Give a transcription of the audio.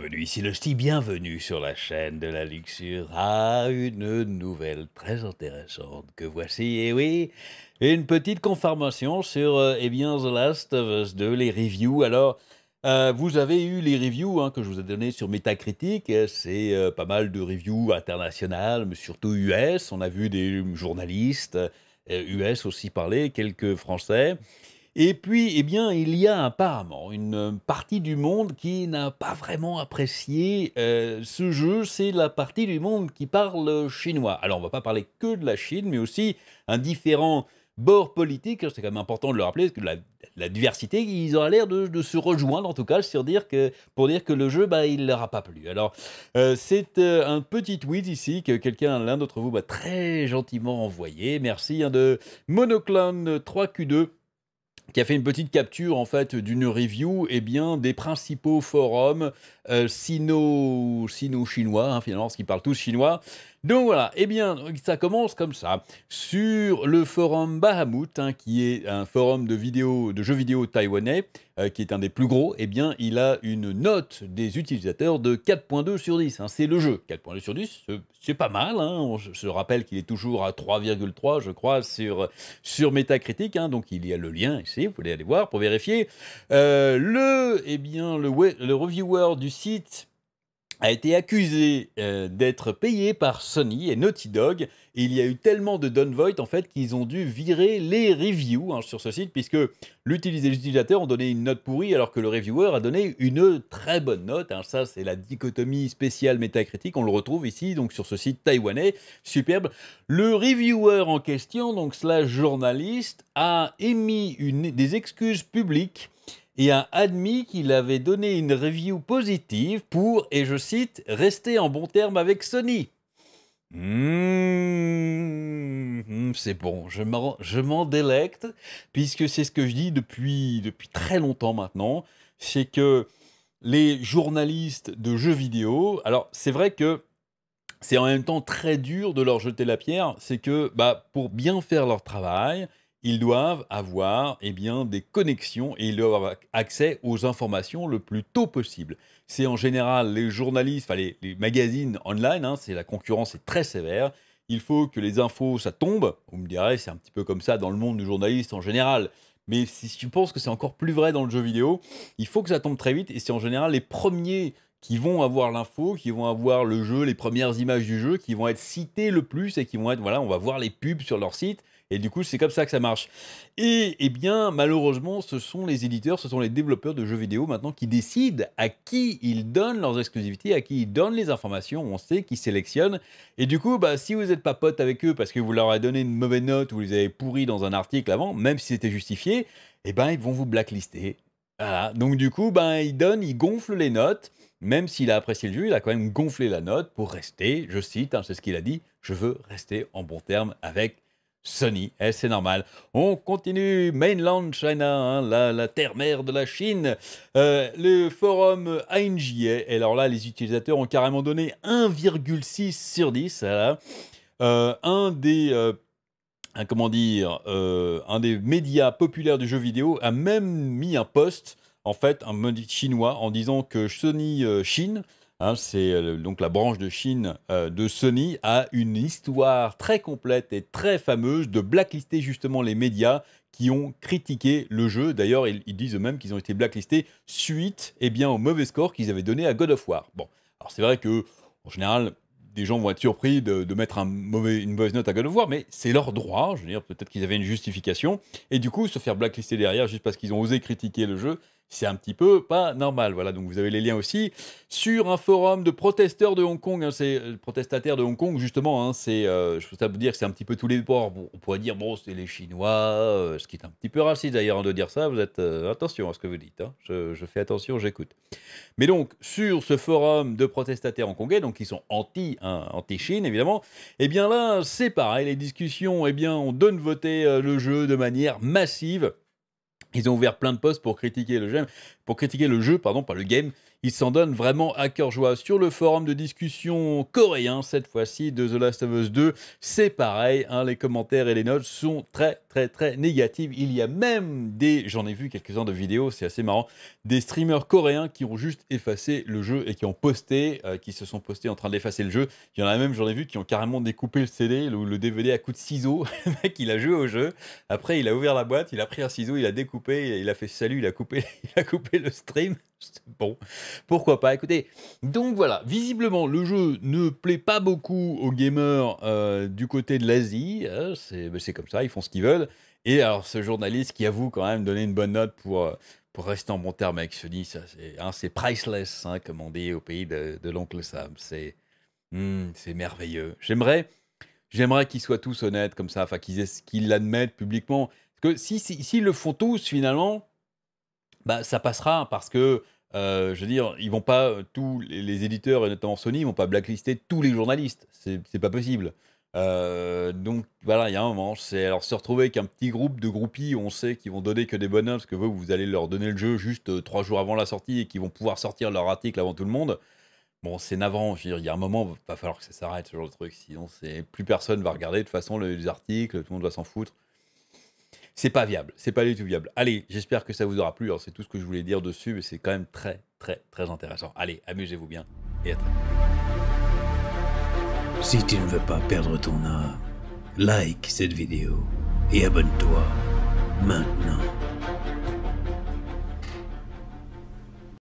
bienvenue, ici le bienvenue sur la chaîne de la luxure à une nouvelle très intéressante que voici, et eh oui, une petite confirmation sur euh, eh bien, The Last of Us 2, les reviews. Alors, euh, vous avez eu les reviews hein, que je vous ai données sur Metacritic, c'est euh, pas mal de reviews internationales, mais surtout US, on a vu des journalistes US aussi parler, quelques Français. Et puis, eh bien, il y a apparemment une euh, partie du monde qui n'a pas vraiment apprécié euh, ce jeu. C'est la partie du monde qui parle chinois. Alors, on ne va pas parler que de la Chine, mais aussi un différent bord politique. C'est quand même important de le rappeler, parce que la, diversité, ils ont l'air de, se rejoindre, en tout cas, sur dire que, pour dire que le jeu, bah, il ne leur a pas plu. Alors, euh, c'est un petit tweet ici que quelqu'un, l'un d'entre vous, m'a très gentiment envoyé. Merci hein, de Monoclone 3Q2 qui a fait une petite capture en fait d'une review eh bien des principaux forums euh, sino-chinois, hein, finalement, parce qu'ils parlent tous chinois, donc voilà, eh bien, ça commence comme ça. Sur le forum Bahamut, hein, qui est un forum de, vidéo, de jeux vidéo taïwanais, euh, qui est un des plus gros, eh bien, il a une note des utilisateurs de 4.2 sur 10. Hein. c'est le jeu. 4.2 sur 10, c'est pas mal. Hein. On se rappelle qu'il est toujours à 3,3, je crois, sur, sur Metacritic. donc il y a le lien ici, vous pouvez aller voir pour vérifier. Euh, le, eh bien, le, le reviewer du site a été accusé euh, d'être payé par Sony et Naughty Dog. Et il y a eu tellement de Dunvoid en fait qu'ils ont dû virer les reviews hein, sur ce site puisque l'utilisateur ont donné une note pourrie alors que le reviewer a donné une très bonne note. Hein. Ça c'est la dichotomie spéciale métacritique. On le retrouve ici donc sur ce site taïwanais superbe. Le reviewer en question donc slash journaliste a émis une, des excuses publiques et a admis qu'il avait donné une review positive pour, et je cite, rester en bon terme avec Sony. Mmh, c'est bon, je m'en délecte, puisque c'est ce que je dis depuis, depuis très longtemps maintenant, c'est que les journalistes de jeux vidéo, alors c'est vrai que c'est en même temps très dur de leur jeter la pierre, c'est que bah, pour bien faire leur travail, ils doivent avoir eh bien, des connexions et ils doivent avoir accès aux informations le plus tôt possible. C'est en général les journalistes, enfin les, magazines online, hein, c'est la concurrence est très sévère. Il faut que les infos, ça tombe. Vous me direz, c'est un petit peu comme ça dans le monde du journaliste en général. Mais si tu penses que c'est encore plus vrai dans le jeu vidéo, il faut que ça tombe très vite. Et c'est en général les premiers qui vont avoir l'info, qui vont avoir le jeu, les premières images du jeu, qui vont être cités le plus et qui vont être, voilà, on va voir les pubs sur leur site et du coup, c'est comme ça que ça marche. Et, eh bien, malheureusement, ce sont les éditeurs, ce sont les développeurs de jeux vidéo maintenant qui décident à qui ils donnent leurs exclusivités, à qui ils donnent les informations. On sait qui sélectionne. Et du coup, bah, si vous n'êtes pas pote avec eux parce que vous leur avez donné une mauvaise note ou vous les avez pourris dans un article avant, même si c'était justifié, eh ben, ils vont vous blacklister. Donc du coup, ben, ils il donne, il les notes. Même s'il a apprécié le jeu, il a quand même gonflé la note pour rester, je cite, hein, c'est ce qu'il a dit, je veux rester en bon terme avec Sony. Eh, c'est normal. On continue. Mainland China, hein, la, terre-mère de la Chine. Euh, le forum ANJA. Et alors là, les utilisateurs ont carrément donné 1,6 sur 10. Hein. Euh, un des. Euh, comment dire, un des médias populaires du jeu vidéo a même mis un post, en fait, un chinois, en disant que Sony Chine Hein, c'est euh, donc la branche de Chine euh, de Sony a une histoire très complète et très fameuse de blacklister justement les médias qui ont critiqué le jeu. D'ailleurs, ils, disent eux-mêmes qu'ils ont été blacklistés suite eh bien, au mauvais score qu'ils avaient donné à God of War. Bon, alors c'est vrai que en général, des gens vont être surpris de, mettre un mauvais, une mauvaise note à God of War, mais c'est leur droit. Je veux dire, peut-être qu'ils avaient une justification. Et du coup, se faire blacklister derrière juste parce qu'ils ont osé critiquer le jeu, c'est un petit peu pas normal. Voilà, donc vous avez les liens aussi sur un forum de protesteurs de Hong Kong. Hein, c'est euh, protestataires de Hong Kong, justement. Hein, c'est, euh, je ça vous dire que c'est un petit peu tous les ports, on pourrait dire, bon, c'est les Chinois, euh, ce qui est un petit peu raciste d'ailleurs hein, de dire ça. Vous êtes attention à ce que vous dites. Hein. Je, fais attention, j'écoute. Mais donc, sur ce forum de protestataires hongkongais, donc qui sont anti, anti-Chine évidemment, eh bien là, c'est pareil. Les discussions, eh bien, on donne voter le jeu de manière massive. Ils ont ouvert plein de postes pour critiquer le jeu, pour critiquer le jeu, pardon, pas le game, il s'en donne vraiment à cœur joie sur le forum de discussion coréen, cette fois-ci, de The Last of Us 2. C'est pareil, hein, les commentaires et les notes sont très, très, très négatives. Il y a même des, j'en ai vu quelques-uns de vidéos, c'est assez marrant, des streamers coréens qui ont juste effacé le jeu et qui ont posté, euh, qui se sont postés en train d'effacer le jeu. Il y en a même, j'en ai vu, qui ont carrément découpé le CD ou le, DVD à coups de ciseaux. le il a joué au jeu. Après, il a ouvert la boîte, il a pris un ciseau, il a découpé, il a fait salut, il a coupé, il a coupé le stream. Bon, pourquoi pas, écoutez. Donc voilà, visiblement, le jeu ne plaît pas beaucoup aux gamers euh, du côté de l'Asie. Hein, ben, c'est comme ça, ils font ce qu'ils veulent. Et alors, ce journaliste qui avoue quand même donner une bonne note pour, euh, pour rester en bon terme avec Sony, hein, c'est priceless, hein, comme on dit au pays de, l'oncle Sam. Hmm, c'est merveilleux. J'aimerais j'aimerais qu'ils soient tous honnêtes comme ça, enfin qu'ils qu l'admettent publiquement. Parce que s'ils le font tous, finalement, bah, ça passera parce que euh, je veux dire, ils vont pas, euh, tous les, éditeurs, et notamment Sony, ils vont pas blacklister tous les journalistes. C'est pas possible. Euh, donc voilà, il y a un moment, c'est alors se retrouver avec un petit groupe de groupies on sait qu'ils vont donner que des bonhommes, parce que vous, vous allez leur donner le jeu juste trois jours avant la sortie et qu'ils vont pouvoir sortir leur article avant tout le monde. Bon, c'est navrant, je veux dire, il y a un moment, il va falloir que ça s'arrête ce genre de truc, sinon c'est plus personne va regarder de toute façon les articles, tout le monde va s'en foutre c'est pas viable, c'est pas du tout viable. Allez, j'espère que ça vous aura plu. Alors, hein, c'est tout ce que je voulais dire dessus, mais c'est quand même très, très, très intéressant. Allez, amusez-vous bien et à très vite. Si tu ne veux pas perdre ton âme, like cette vidéo et abonne-toi maintenant.